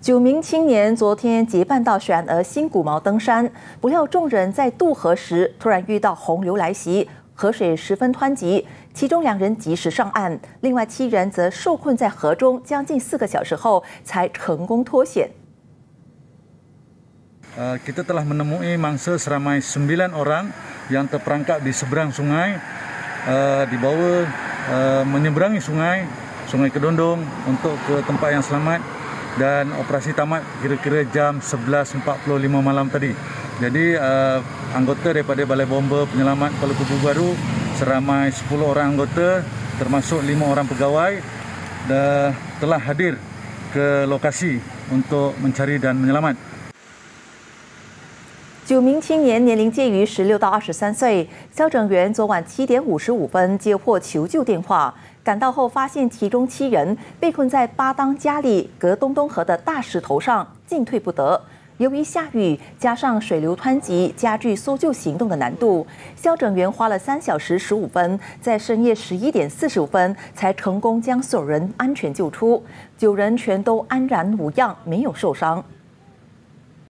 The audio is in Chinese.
九名青年昨天结伴到雪耳新古毛登山，不料众人在渡河时突然遇到洪流来袭，河水十分湍急，其中两人及时上岸，另外七人则受困在河中，将近四个小时后才成功脱险。呃，kita telah menemui mangsa seramai sembilan orang yang terperangkap di seberang sungai, e di bawah, menyeberangi sungai, sungai k e d o n d o n g untuk ke tempat yang selamat. dan operasi tamat kira-kira jam 11.45 malam tadi. Jadi uh, anggota daripada Balai Bomba Penyelamat Kuala Kubu Baru seramai 10 orang anggota termasuk 5 orang pegawai dah telah hadir ke lokasi untuk mencari dan menyelamat. 九名青年年龄介于十六到二十三岁。肖整员昨晚七点五十五分接获求救电话，赶到后发现其中七人被困在巴当家里格东东河的大石头上，进退不得。由于下雨，加上水流湍急，加剧搜救行动的难度。肖整员花了三小时十五分，在深夜十一点四十五分才成功将所有人安全救出。九人全都安然无恙，没有受伤。